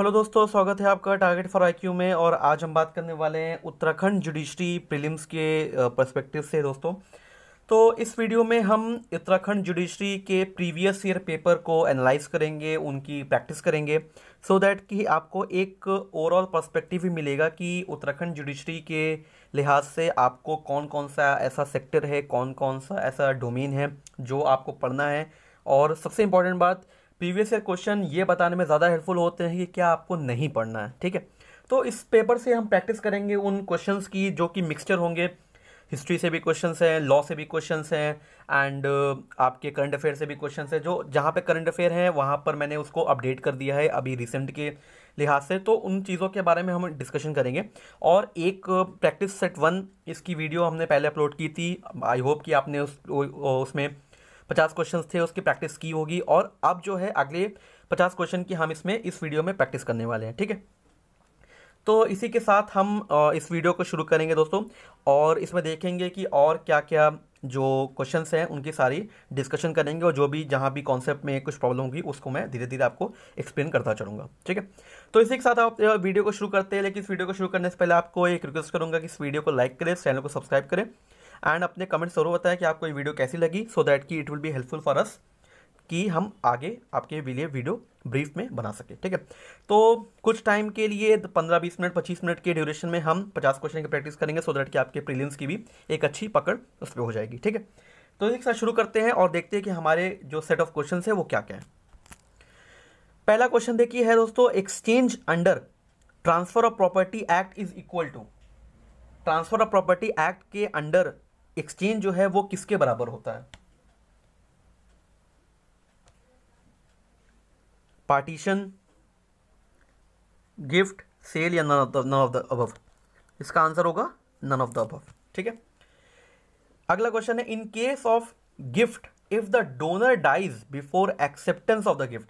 Hello दोस्तों स्वागत है आपका टारगेट फॉर आईक्यू में और आज हम बात करने वाले हैं उत्तराखंड जुडिशरी प्रीलिम्स के पर्सपेक्टिव से दोस्तों तो इस वीडियो में हम उत्तराखंड जुडिशरी के प्रीवियस ईयर पेपर को एनालाइज करेंगे उनकी प्रैक्टिस करेंगे सो so दैट कि आपको एक ओवरऑल पर्सपेक्टिव भी मिलेगा कि उत्तराखंड जुडिशरी के लिहाज से आपको कौन कौन सा ऐसा सेक्टर है कौन कौन सा ऐसा डोमेन है जो आपको पढ़ना है और सबसे इम्पॉर्टेंट बात प्रीवियस ईयर क्वेश्चन ये बताने में ज़्यादा हेल्पफुल होते हैं कि क्या आपको नहीं पढ़ना है ठीक है तो इस पेपर से हम प्रैक्टिस करेंगे उन क्वेश्चंस की जो कि मिक्सचर होंगे हिस्ट्री से भी क्वेश्चंस हैं लॉ से भी क्वेश्चंस हैं एंड आपके करंट अफेयर से भी क्वेश्चंस हैं जो जहाँ पे करंट अफेयर हैं वहाँ पर मैंने उसको अपडेट कर दिया है अभी रिसेंट के लिहाज से तो उन चीज़ों के बारे में हम डिस्कशन करेंगे और एक प्रैक्टिस सेट वन इसकी वीडियो हमने पहले अपलोड की थी आई होप कि आपने उस उसमें पचास क्वेश्चन थे उसकी प्रैक्टिस की होगी और अब जो है अगले पचास क्वेश्चन की हम इसमें इस वीडियो में प्रैक्टिस करने वाले हैं ठीक है तो इसी के साथ हम इस वीडियो को शुरू करेंगे दोस्तों और इसमें देखेंगे कि और क्या क्या जो क्वेश्चंस हैं उनकी सारी डिस्कशन करेंगे और जो भी जहाँ भी कॉन्सेप्ट में कुछ प्रॉब्लम होगी उसको मैं धीरे धीरे आपको एक्सप्लेन करता चलूँगा ठीक है तो इसी के साथ आप वीडियो को शुरू करते हैं लेकिन इस वीडियो को शुरू करने से पहले आपको एक रिक्वेस्ट करूँगा कि इस वीडियो को लाइक करें चैनल को सब्सक्राइब करें एंड अपने कमेंट जरूर बताएं कि आपको ये वीडियो कैसी लगी सो दैट कि it will be helpful for us कि हम आगे आपके लिए वीडियो ब्रीफ में बना सके ठीक है तो कुछ टाइम के लिए 15-20 मिनट 25 मिनट के ड्यूरेशन में हम 50 क्वेश्चन की प्रैक्टिस करेंगे सो दैट कि आपके प्रीलिम्स की भी एक अच्छी पकड़ उस पर हो जाएगी ठीक है तो एक साथ शुरू करते हैं और देखते हैं कि हमारे जो सेट ऑफ क्वेश्चन है वो क्या क्या है पहला क्वेश्चन देखिए है दोस्तों exchange under transfer of property act is equal to transfer of property act के अंडर एक्सचेंज जो है वो किसके बराबर होता है पार्टीशन गिफ्ट सेल या नन ऑफ द अब इसका आंसर होगा नन ऑफ द अब ठीक है अगला क्वेश्चन है in case of gift if the donor dies before acceptance of the gift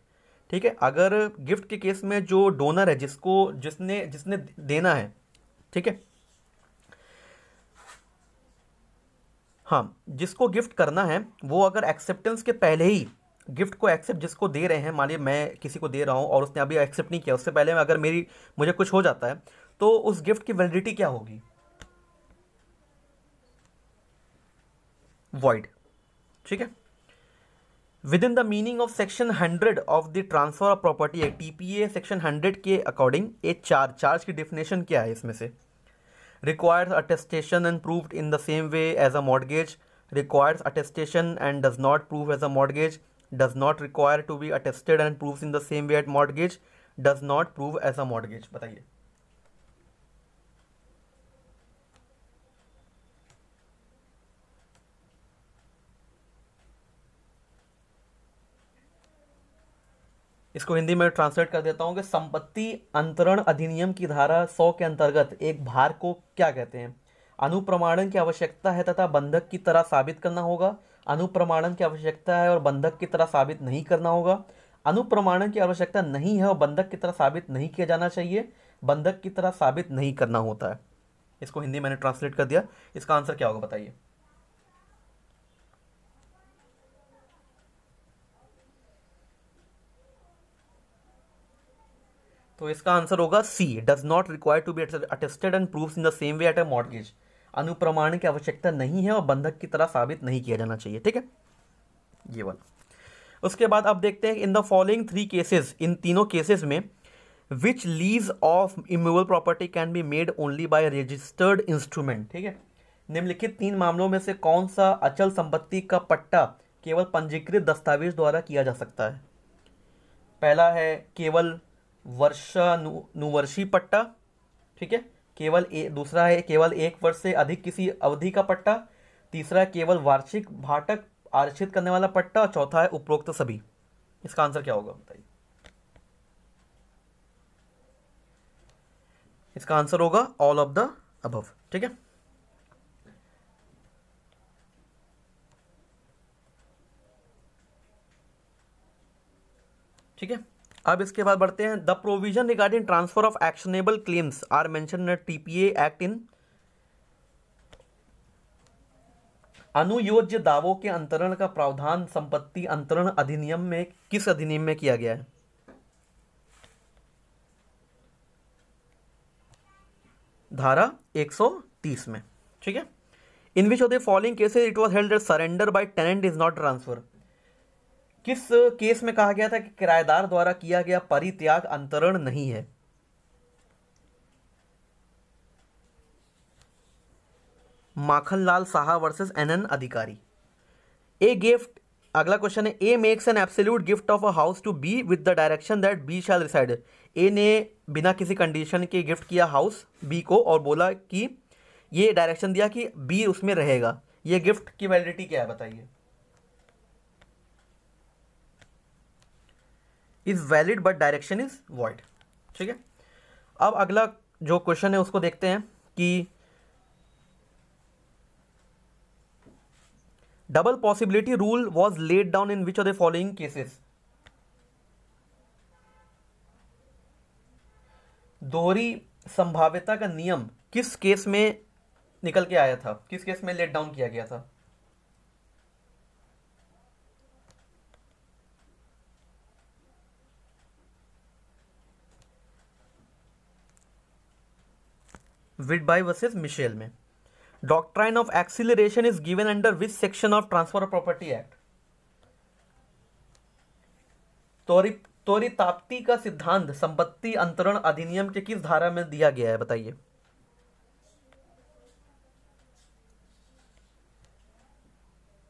ठीक है अगर गिफ्ट के केस में जो डोनर है जिसको जिसने जिसने देना है ठीक है हाँ जिसको गिफ्ट करना है वो अगर एक्सेप्टेंस के पहले ही गिफ्ट को एक्सेप्ट जिसको दे रहे हैं मान लीजिए मैं किसी को दे रहा हूँ और उसने अभी एक्सेप्ट नहीं किया उससे पहले अगर मेरी मुझे कुछ हो जाता है तो उस गिफ्ट की वैलिडिटी क्या होगी वॉइड ठीक है within the meaning of section hundred of the transfer of property act TPA section hundred के अकॉर्डिंग ए चार्ज चार्ज की डिफिनेशन क्या है इसमें से requires attestation and proved in the same way as a mortgage requires attestation and does not prove as a mortgage does not require to be attested and proves in the same way as mortgage does not prove as a mortgage बताइए इसको हिंदी में translate कर देता हूँ कि संपत्ति अंतरण अधिनियम की धारा सौ के अंतर्गत एक भार को क्या कहते हैं अनुप्रमाणन की आवश्यकता है तथा बंधक की तरह साबित करना होगा अनुप्रमाणन की आवश्यकता है और बंधक की तरह साबित नहीं करना होगा अनुप्रमाणन की आवश्यकता नहीं है और बंधक की तरह साबित नहीं किया जाना चाहिए बंधक की तरह साबित नहीं करना होता है इसको हिंदी मैंने ट्रांसलेट कर दिया इसका आंसर क्या होगा बताइए तो इसका आंसर होगा C does not require to be attested and proof in the same way at a mortgage अनुप्रमाण की आवश्यकता नहीं है और बंधक की तरह साबित नहीं किया जाना चाहिए ठीक है ये वाला उसके बाद आप देखते हैं in the following three cases इन तीनों केसेस में which lease of immovable property can be made only by registered instrument ठीक है निम्नलिखित तीन मामलों में से कौन सा अचल संपत्ति का पट्टा केवल पंजीकृत दस्तावेज द्वारा किया जा सकता है पहला है केवल वर्षानुवर्षीय पट्टा ठीक है केवल ए, दूसरा है केवल एक वर्ष से अधिक किसी अवधि का पट्टा तीसरा केवल वार्षिक भाटक आरक्षित करने वाला पट्टा और चौथा है उपरोक्त सभी इसका आंसर क्या होगा बताइए इसका आंसर होगा ऑल ऑफ द अब ठीक है ठीक है अब इसके बाद बढ़ते हैं the provision regarding transfer of actionable claims are मैं टीपीए एक्ट इन अनुयोज्य दावों के अंतरण का प्रावधान संपत्ति अंतरण अधिनियम में किस अधिनियम में किया गया है धारा 130 में ठीक है in which of the following cases it was held surrender by tenant is not transfer किस केस में कहा गया था कि किराएदार द्वारा किया गया परित्याग अंतरण नहीं है Makhanlal Saha versus N N Adhikari a gift अगला क्वेश्चन है A makes an absolute gift of a house to B with the direction that B shall reside A ने बिना किसी कंडीशन के गिफ्ट किया हाउस बी को और बोला कि ये डायरेक्शन दिया कि बी उसमें रहेगा ये गिफ्ट की वैलिडिटी क्या है बताइए is valid but direction is void ठीक है अब अगला जो क्वेश्चन है उसको देखते हैं कि double possibility rule was laid down in which of the following cases दोहरी संभाव्यता का नियम किस केस में निकल के आया था किस केस में लेट डाउन किया गया था विडबाई वर्सेज मिशेल में doctrine of acceleration is given under which section of transfer property act तोरी तोरी ताप्ती का सिद्धांत संपत्ति अंतरण अधिनियम के किस धारा में दिया गया है बताइए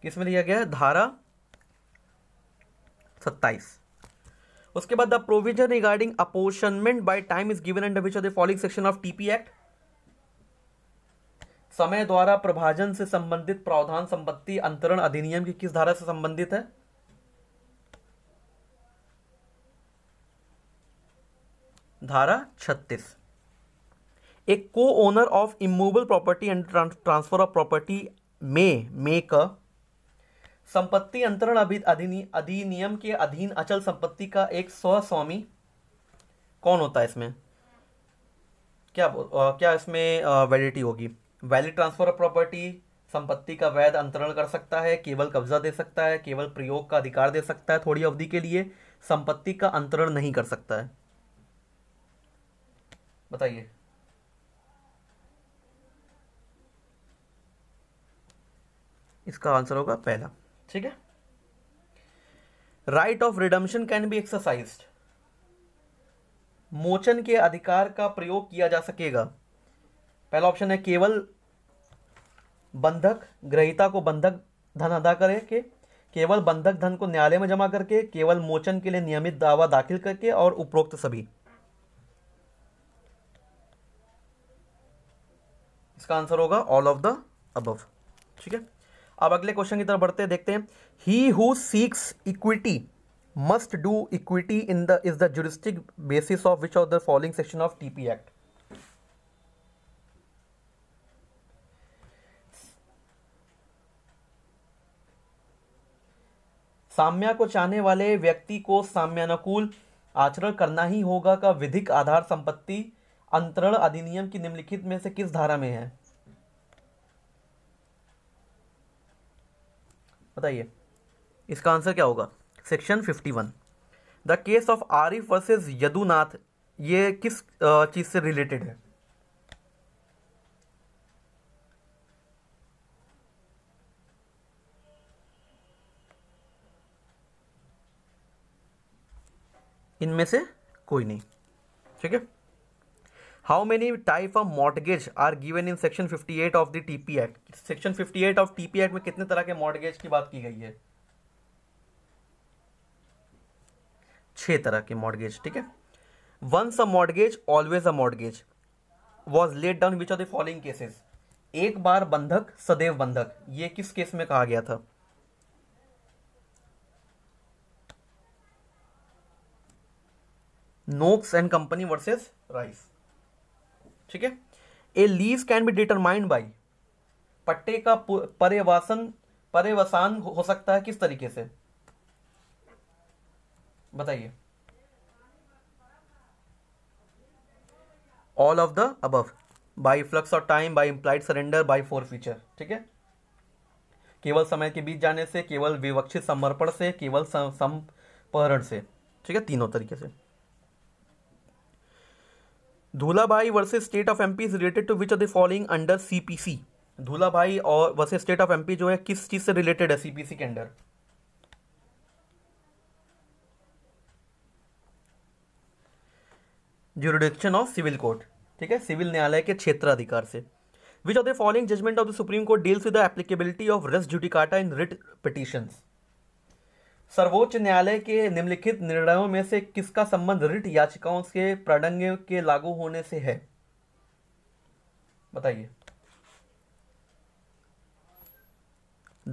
किस में दिया गया है धारा सत्ताईस उसके बाद the provision regarding apportionment by time is given under which of the following section of TP act समय द्वारा प्रभाजन से संबंधित प्रावधान संपत्ति अंतरण अधिनियम की किस धारा से संबंधित है धारा छत्तीस एक को owner of immovable property and transfer of property में मेक संपत्ति अंतरण अधिनियम के अधीन अचल संपत्ति का एक स्वस्वामी कौन होता है इसमें क्या आ, क्या इसमें वैलिडिटी होगी वैलिड ट्रांसफर ऑफ प्रॉपर्टी संपत्ति का वैध अंतरण कर सकता है केवल कब्जा दे सकता है केवल प्रयोग का अधिकार दे सकता है थोड़ी अवधि के लिए संपत्ति का अंतरण नहीं कर सकता है बताइए इसका आंसर होगा पहला ठीक है right of redemption can be exercise मोचन के अधिकार का प्रयोग किया जा सकेगा पहला ऑप्शन है केवल बंधक ग्रहिता को बंधक धन अदा करे के केवल बंधक धन को न्यायालय में जमा करके केवल मोचन के लिए नियमित दावा दाखिल करके और उपरोक्त सभी इसका आंसर होगा ऑल ऑफ द अबव ठीक है अब अगले क्वेश्चन की तरफ बढ़ते हैं देखते हैं he who seeks equity must do equity in the is the juristic basis of which of the following section of TP act साम्या को चाहने वाले व्यक्ति को साम्यानुकूल आचरण करना ही होगा का विधिक आधार संपत्ति अंतरण अधिनियम की निम्नलिखित में से किस धारा में है बताइए इसका आंसर क्या होगा section fifty one the case of Arif versus Yadunath ये किस चीज़ से रिलेटेड है इनमें से कोई नहीं ठीक है how many type of mortgage are given in section 58 of the TP act section 58 of TP act में कितने तरह के मॉडगेज की बात की गई है छह तरह के मॉडगेज ठीक है once a mortgage always a mortgage was laid down which are the following cases एक बार बंधक सदैव बंधक ये किस केस में कहा गया था Noakes and company versus Rice ठीक है a lease can be determined by पट्टे का परेवासन परेवसान हो सकता है किस तरीके से बताइए all of the above by flux of time by implied surrender by forfeiture ठीक है केवल समय के बीच जाने से केवल विवक्षित समर्पण से केवल संपहरण से ठीक है तीनों तरीके से Dhulabhai versus state of MP is related to which of the following under CPC Dhulabhai और वर्सेज स्टेट ऑफ एमपी जो है किस चीज से रिलेटेड है सीपीसी के under jurisdiction of civil court ठीक है सिविल न्यायालय के क्षेत्राधिकार से which of the following judgment of the supreme court deals with the applicability of res judicata in writ petitions सर्वोच्च न्यायालय के निम्नलिखित निर्णयों में से किसका संबंध रिट याचिकाओं के प्रणंग के लागू होने से है बताइए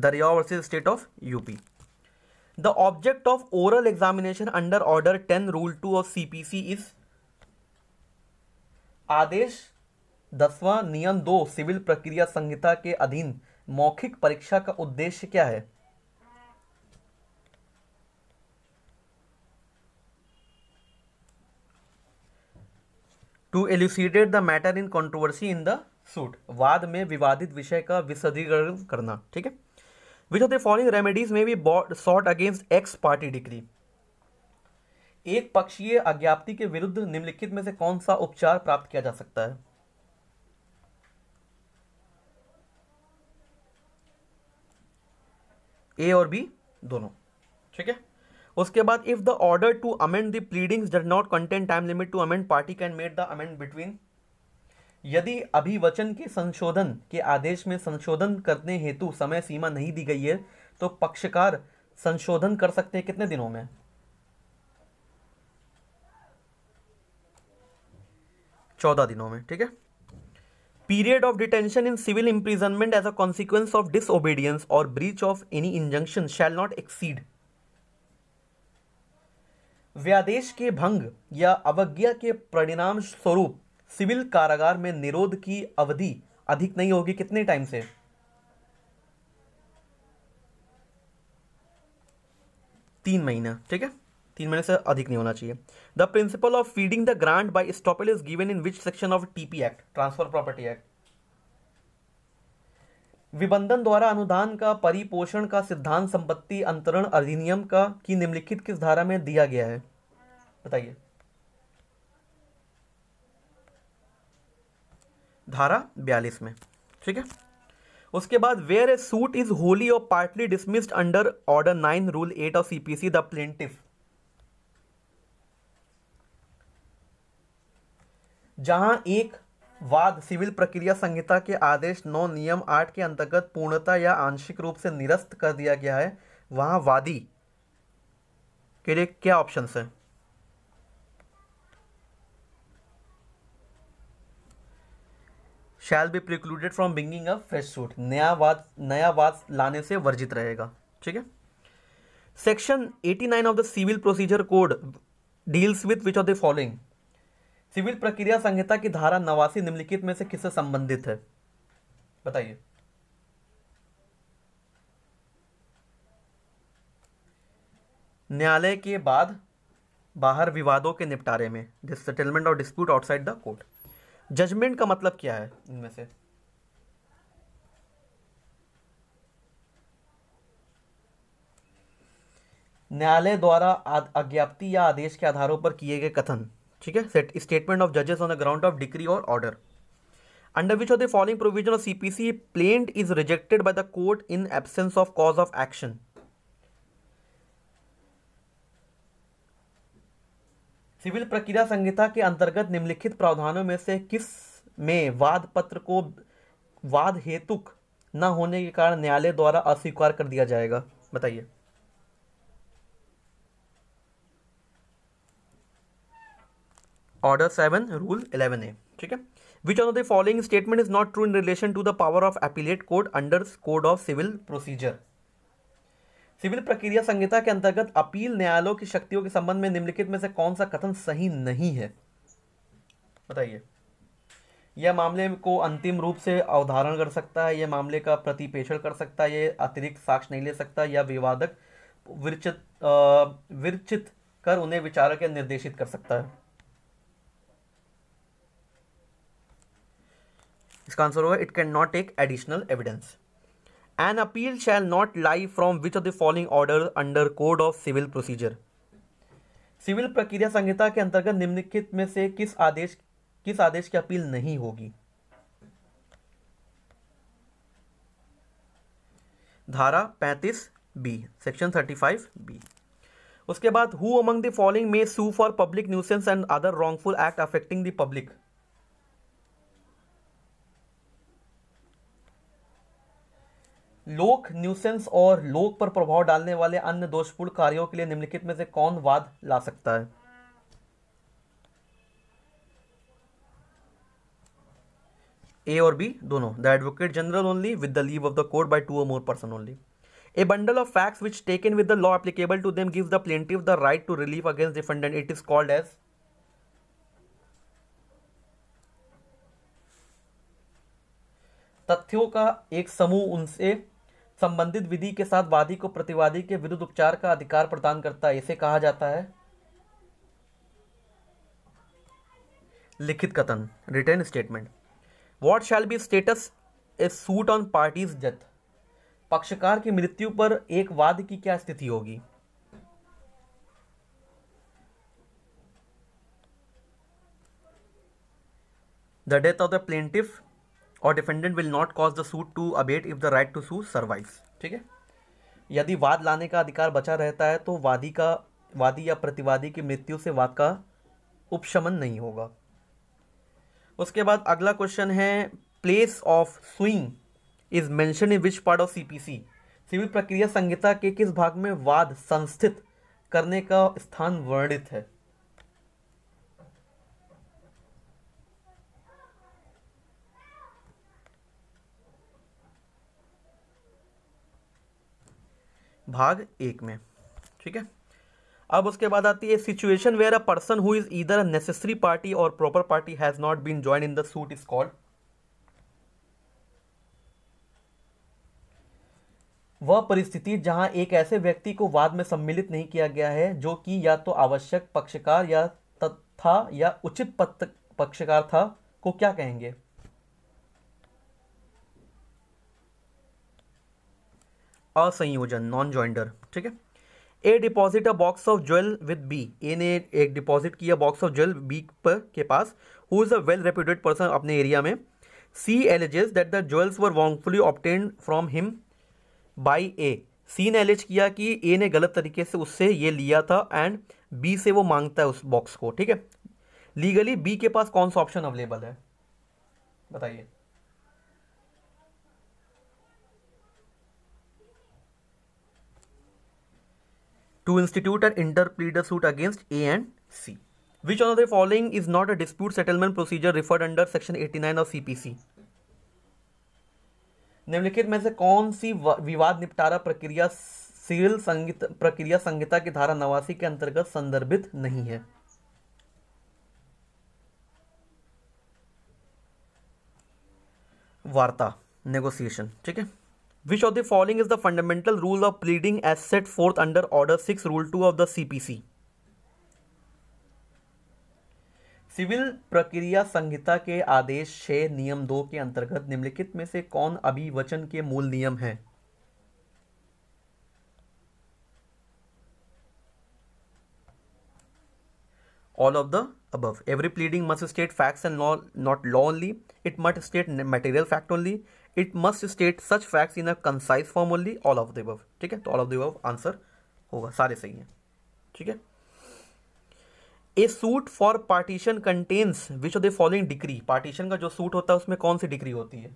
Dariya versus state of UP the object of oral examination under order ten rule two of CPC is आदेश दसवां नियम दो सिविल प्रक्रिया संहिता के अधीन मौखिक परीक्षा का उद्देश्य क्या है to elucidate the matter in controversy in the suit वाद में विवादित विषय का विशदीकरण करना ठीक है which of the following remedies में भी sought against ex parte decree एक पक्षीय अज्ञाप्ति के विरुद्ध निम्नलिखित में से कौन सा उपचार प्राप्त किया जा सकता है ए और बी दोनों ठीक है उसके बाद if the order to amend the pleadings does not contain time limit to amend party can made the amend between यदि अभिवचन के संशोधन के आदेश में संशोधन करने हेतु समय सीमा नहीं दी गई है तो पक्षकार संशोधन कर सकते हैं कितने दिनों में चौदह दिनों में ठीक है period of detention in civil imprisonment as a consequence of disobedience और breach of any injunction shall not exceed व्यादेश के भंग या अवज्ञा के परिणाम स्वरूप सिविल कारागार में निरोध की अवधि अधिक नहीं होगी कितने टाइम से तीन महीना ठीक है तीन महीने से अधिक नहीं होना चाहिए the principle of feeding the grant by estoppel is given in which section of TP act transfer property act विबंधन द्वारा अनुदान का परिपोषण का सिद्धांत संपत्ति अंतरण अधिनियम का की निम्नलिखित किस धारा में दिया गया है बताइए धारा बयालीस में ठीक है उसके बाद where a suit is wholly और partly dismissed under order nine rule eight of CPC the plaintiff जहां एक वाद सिविल प्रक्रिया संहिता के आदेश नौ नियम आठ के अंतर्गत पूर्णता या आंशिक रूप से निरस्त कर दिया गया है वहाँ वादी के लिए क्या ऑप्शन है shall be precluded from bringing a fresh suit नया वाद नया वाद लाने से वर्जित रहेगा ठीक है section 89 of the civil procedure code deals with which of the following civil प्रक्रिया संहिता की धारा नवासी निम्नलिखित में से किससे संबंधित है बताइए न्यायालय के बाद बाहर विवादों के निपटारे में जिस सेटलमेंट और dispute outside the court judgment का मतलब क्या है इनमें से न्यायालय द्वारा आज्ञाप्ति या आदेश के आधारों पर किए गए कथन ठीक है सेट स्टेटमेंट ऑफ जजेस on the ground of decree और order under which of the following provision of CPC plaint is rejected by the court in absence of cause of action civil प्रक्रिया संहिता के अंतर्गत निम्नलिखित प्रावधानों में से किस में वाद पत्र को वाद हेतुक न होने के कारण न्यायालय द्वारा अस्वीकार कर दिया जाएगा बताइए order seven rule eleven A ठीक है which of the following statement is not true in relation to the power of appellate court under code of civil procedure civil प्रक्रिया संहिता के अंतर्गत अपील न्यायालयों की शक्तियों के संबंध में निम्नलिखित में से कौन सा कथन सही नहीं है बताइए यह मामले को अंतिम रूप से अवधारण कर सकता है यह मामले का प्रतिपेषण कर सकता है यह अतिरिक्त साक्ष्य नहीं ले सकता या विवादक विरचित विरचित कर उन्हें विचारक या निर्देशित कर सकता है इसका आंसर होगा it can not take additional evidence an appeal shall not lie from which of the following order under code of civil procedure civil प्रक्रिया संहिता के अंतर्गत निम्नलिखित में से किस आदेश किस आदेश की अपील नहीं होगी धारा पैंतीस B section thirty five B उसके बाद who among the following may sue for public nuisance and other wrongful act affecting the public लोक न्यूसेंस और लोक पर प्रभाव डालने वाले अन्य दोषपूर्ण कार्यों के लिए निम्नलिखित में से कौन वाद ला सकता है ए और बी दोनों the advocate general only with the leave of the court by two more person only a bundle of facts which taken with the law applicable to them give the plaintiff the right to relief against defendant it is called as तथ्यों का एक समूह उनसे संबंधित विधि के साथ वादी को प्रतिवादी के विरुद्ध उपचार का अधिकार प्रदान करता है इसे कहा जाता है लिखित कथन return statement what shall be status a suit on parties death पक्षकार की मृत्यु पर एक वाद की क्या स्थिति होगी the death of the plaintiff और defendant will not cause the suit to abate if the right to sue survive ठीक है यदि वाद लाने का अधिकार बचा रहता है तो वादी का वादी या प्रतिवादी की मृत्यु से वाद का उपशमन नहीं होगा उसके बाद अगला क्वेश्चन है place of suing is mention in which part of CPC civil प्रक्रिया संहिता के किस भाग में वाद संस्थित करने का स्थान वर्णित है भाग एक में ठीक है अब उसके बाद आती है situation where a person who is either a necessary party और proper party has not been join in the suit is called वह परिस्थिति जहां एक ऐसे व्यक्ति को वाद में सम्मिलित नहीं किया गया है जो कि या तो आवश्यक पक्षकार या तथा या उचित पक्षकार था को क्या कहेंगे असंयोजन नॉन ज्वाइंडर ठीक है A deposit a box of jewel with B A ने एक डिपॉजिट किया बॉक्स ऑफ ज्वेल बी पर के पास who is a well reputed person अपने एरिया में C alleges that the jewels were wrongfully obtained from him by A C ने allege किया कि ए ने गलत तरीके से उससे ये लिया था एंड बी से वो मांगता है उस बॉक्स को ठीक है लीगली बी के पास कौन सा ऑप्शन अवेलेबल है बताइए to institute an interpleader suit against A and C. Which one of the following is not a dispute settlement procedure referred under section 89 of CPC? निम्नलिखित में से कौन सी विवाद निपटारा प्रक्रिया सिविल संगीत प्रक्रिया संहिता की धारा नवासी के अंतर्गत संदर्भित नहीं है वार्ता नेगोशिएशन ठीक है Which of the following is the fundamental rule of pleading as set forth under Order 6 Rule 2 of the CPC? Civil प्रक्रिया संहिता के आदेश छह नियम दो के अंतर्गत निम्नलिखित में से कौन अभिवचन के मूल नियम है all of the above every pleading must state facts and law not law only it must state material fact only it must state such facts in a concise form only all of the ठीक है तो all of the answer होगा सारे सही हैं ठीक है a suit for partition contains which of the following decree partition का जो सूट होता है उसमें कौन सी डिग्री होती है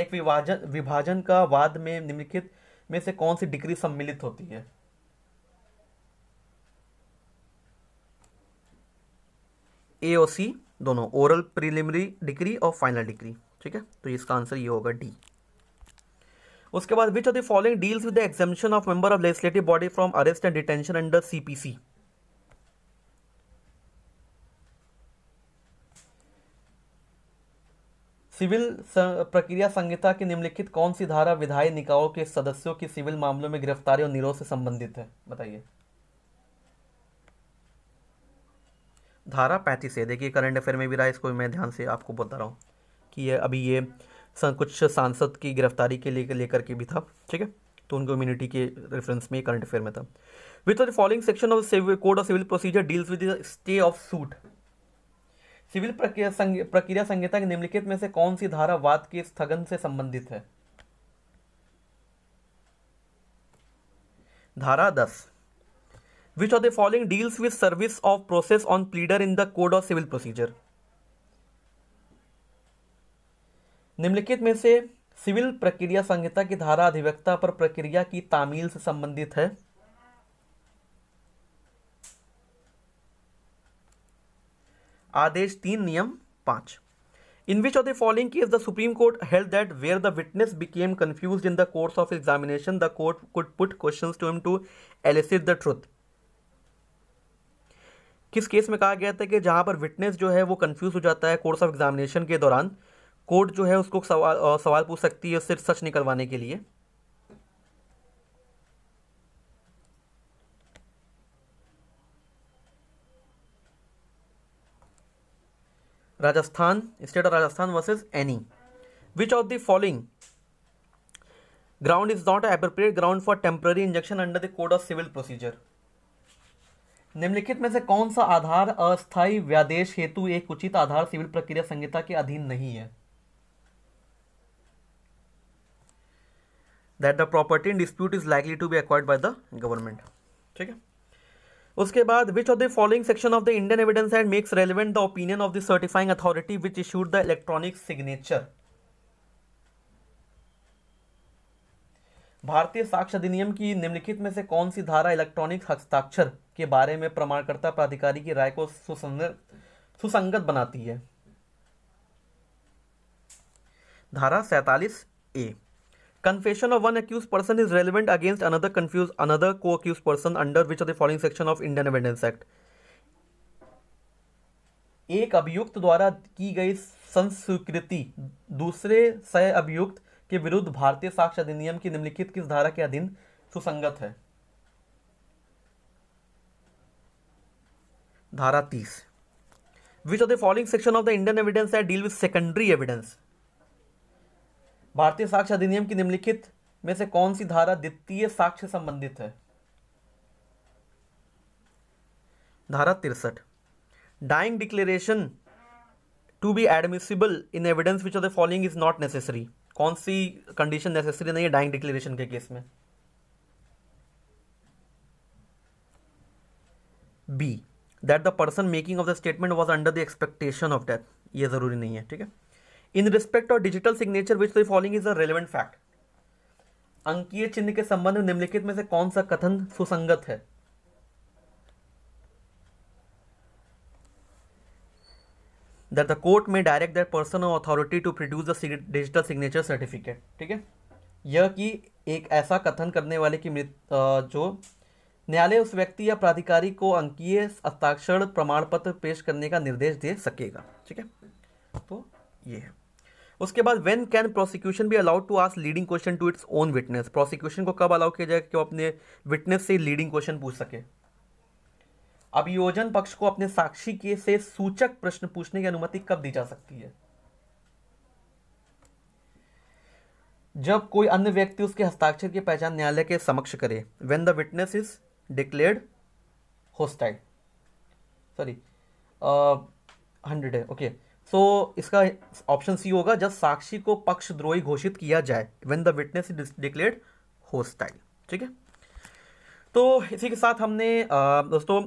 एक विभाजन विभाजन का वाद में निम्नलिखित में से कौन सी डिग्री सम्मिलित होती है ए और सी दोनों ओरल प्रिलिमिनरी डिग्री और फाइनल डिग्री ठीक है तो इसका आंसर ये होगा डी उसके बाद which of the following deals with the of member of legislative body from arrest and detention under CPC civil प्रक्रिया संहिता की निम्नलिखित कौन सी धारा विधायी निकायों के सदस्यों की सिविल मामलों में गिरफ्तारी और निरोध से संबंधित है बताइए धारा पैंतीस है देखिए करंट अफेयर में भी रहा इसको मैं ध्यान से आपको बता रहा हूं कि ये अभी ये कुछ सांसद की गिरफ्तारी के लिए लेकर के भी था ठीक है तो उनको इम्यूनिटी के रेफरेंस में करंट अफेयर में था with the following section of code of civil procedure deals with stay of suit civil प्रक्रिया प्रक्रिया संहिता के निम्नलिखित में से कौन सी धारा वाद के स्थगन से संबंधित है धारा दस which of the following deals with service of process on pleader in the code of civil procedure निम्नलिखित में से सिविल प्रक्रिया संहिता की धारा अधिवक्ता पर प्रक्रिया की तामील से संबंधित है आदेश तीन नियम पांच in which of the following case the supreme court held that where the witness became confuse in the course of examination the court could put questions to him to elicit the truth किस case में कहा गया था कि जहां पर witness जो है वो कंफ्यूज हो जाता है कोर्स ऑफ एग्जामिनेशन के दौरान कोर्ट जो है उसको सवाल सवाल पूछ सकती है सिर्फ सच निकलवाने के लिए Rajasthan state of Rajasthan versus any which of the following ground is not appropriate ground for for injunction under the code of civil procedure निम्नलिखित में से कौन सा आधार अस्थायी व्यादेश हेतु एक उचित आधार सिविल प्रक्रिया संहिता के अधीन नहीं है that the property in dispute is likely to be acquired by the government ठीक है उसके बाद which of the following section of the Indian evidence and makes relevant the opinion of the certifying authority which issued the electronic signature भारतीय साक्ष्य अधिनियम की निम्नलिखित में से कौन सी धारा इलेक्ट्रॉनिक हस्ताक्षर के बारे में प्रमाणकर्ता प्राधिकारी की राय को सुसंगत सुसंगत बनाती है धारा सैतालीस A confession of one accused person is relevant against another confuse another को accused person under which are the following section of Indian evidence act एक अभियुक्त द्वारा की गई संस्वीकृति दूसरे सह अभियुक्त के विरुद्ध भारतीय साक्ष्य अधिनियम की निम्नलिखित किस धारा के अधीन सुसंगत है धारा तीस which are the following section of the Indian evidence act deal with secondary evidence भारतीय साक्ष्य अधिनियम की निम्नलिखित में से कौन सी धारा द्वितीय साक्ष्य संबंधित है धारा तिरसठ dying declaration to be admissible in evidence which of the following is not necessary कौन सी कंडीशन नेसेसरी नहीं है डाइंग डिक्लेरेशन के केस में B that the person making of the statement was under the expectation of death ये ज़रूरी नहीं है ठीक है in respect of digital signature which the following is a relevant fact अंकीय चिन्ह के संबंध में निम्नलिखित में से कौन सा कथन सुसंगत है that the court may direct that person of authority to produce the digital signature certificate ठीक है यह कि एक ऐसा कथन करने वाले की जो न्यायालय उस व्यक्ति या प्राधिकारी को अंकीय हस्ताक्षर प्रमाण पत्र पेश करने का निर्देश दे सकेगा ठीक है तो ये है उसके बाद when can prosecution be allowed to ask leading question to its own witness prosecution को कब अलाउ किया जाएगा कि वो अपने विटनेस से लीडिंग क्वेश्चन पूछ सके अभियोजन पक्ष को अपने साक्षी के से सूचक प्रश्न पूछने की अनुमति कब दी जा सकती है जब कोई अन्य व्यक्ति उसके हस्ताक्षर की पहचान न्यायालय के समक्ष करे when the witness is declared hostile sorry hundred है ओके okay. सो so, इसका ऑप्शन सी होगा जब साक्षी को पक्षद्रोही घोषित किया जाए when the witness is declared hostile ठीक है तो इसी के साथ हमने आ, दोस्तों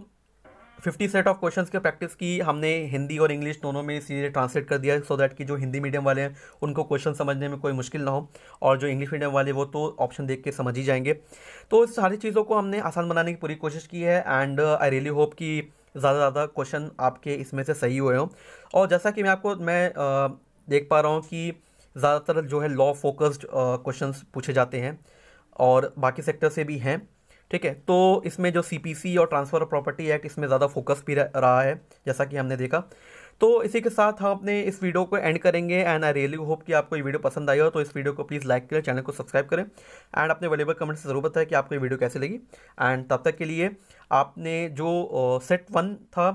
फिफ्टी सेट ऑफ क्वेश्चंस की प्रैक्टिस की हमने हिंदी और इंग्लिश दोनों में सीधे ट्रांसलेट कर दिया सो so दैट कि जो हिंदी मीडियम वाले हैं उनको क्वेश्चन समझने में कोई मुश्किल ना हो और जो इंग्लिश मीडियम वाले वो तो ऑप्शन देख के समझ ही जाएंगे तो सारी चीज़ों को हमने आसान बनाने की पूरी कोशिश की है एंड आई रियली होप कि ज़्यादा ज़्यादा क्वेश्चन आपके इसमें से सही हुए हों और जैसा कि मैं आपको मैं देख पा रहा हूँ कि ज़्यादातर जो है लॉ फोकस्ड क्वेश्चंस पूछे जाते हैं और बाकी सेक्टर से भी हैं ठीक है तो इसमें जो सीपीसी और ट्रांसफ़र ऑफ प्रॉपर्टी एक्ट इसमें ज़्यादा फोकस भी रहा है जैसा कि हमने देखा तो इसी के साथ हम अपने इस वीडियो को एंड करेंगे एंड आई रियली होप कि आपको ये वीडियो पसंद आई हो तो इस वीडियो को प्लीज़ लाइक करें चैनल को सब्सक्राइब करें एंड अपने वेलेबल कमेंट से ज़रूर बताएं कि आपको ये वीडियो कैसे लगी एंड तब तक के लिए आपने जो सेट वन था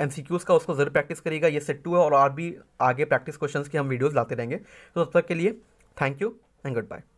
एम सी क्यूज़ का उसको ज़रूर प्रैक्टिस करिएगा ये सेट टू है और और भी आगे प्रैक्टिस क्वेश्चन की हम वीडियोज़ लाते रहेंगे तो तब तक के लिए thank you and good bye